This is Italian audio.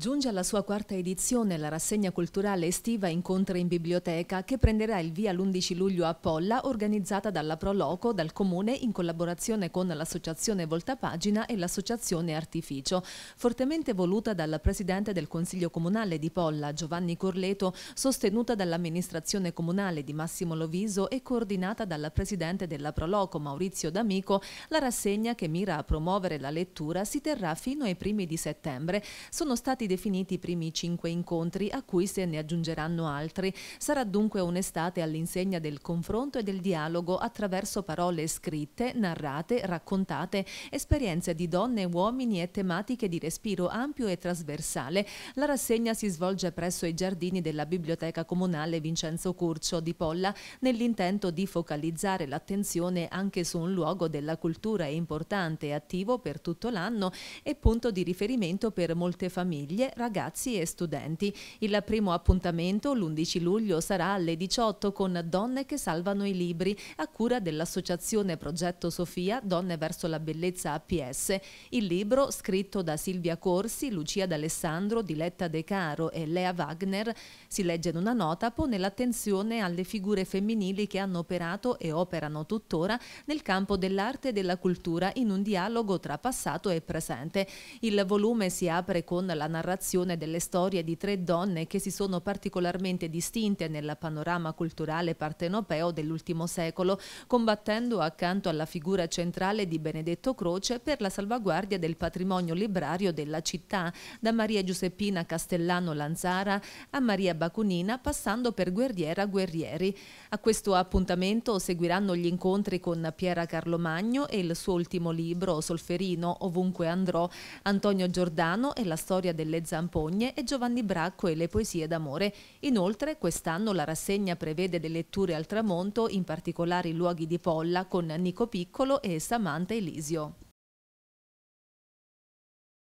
Giunge alla sua quarta edizione la rassegna culturale estiva Incontri in biblioteca che prenderà il via l'11 luglio a Polla organizzata dalla Proloco, dal Comune in collaborazione con l'associazione Voltapagina e l'associazione Artificio. Fortemente voluta dal Presidente del Consiglio Comunale di Polla Giovanni Corleto, sostenuta dall'amministrazione comunale di Massimo Loviso e coordinata dal Presidente della Proloco Maurizio D'Amico, la rassegna che mira a promuovere la lettura si terrà fino ai primi di settembre. Sono stati definiti i primi cinque incontri a cui se ne aggiungeranno altri. Sarà dunque un'estate all'insegna del confronto e del dialogo attraverso parole scritte, narrate, raccontate, esperienze di donne e uomini e tematiche di respiro ampio e trasversale. La rassegna si svolge presso i giardini della Biblioteca Comunale Vincenzo Curcio di Polla nell'intento di focalizzare l'attenzione anche su un luogo della cultura importante e attivo per tutto l'anno e punto di riferimento per molte famiglie famiglie, ragazzi e studenti. Il primo appuntamento l'11 luglio sarà alle 18 con Donne che salvano i libri a cura dell'associazione Progetto Sofia Donne verso la bellezza APS. Il libro, scritto da Silvia Corsi, Lucia D'Alessandro, Diletta De Caro e Lea Wagner, si legge in una nota, pone l'attenzione alle figure femminili che hanno operato e operano tuttora nel campo dell'arte e della cultura in un dialogo tra passato e presente. Il volume si apre con la narrazione narrazione delle storie di tre donne che si sono particolarmente distinte nel panorama culturale partenopeo dell'ultimo secolo, combattendo accanto alla figura centrale di Benedetto Croce per la salvaguardia del patrimonio librario della città, da Maria Giuseppina Castellano Lanzara a Maria Bacunina, passando per Guerriera Guerrieri. A questo appuntamento seguiranno gli incontri con Piera Carlo Magno e il suo ultimo libro, Solferino, ovunque andrò, Antonio Giordano e la storia delle le zampogne e Giovanni Bracco e le poesie d'amore. Inoltre quest'anno la rassegna prevede delle letture al tramonto, in particolare i luoghi di Polla con Nico Piccolo e Samantha Elisio.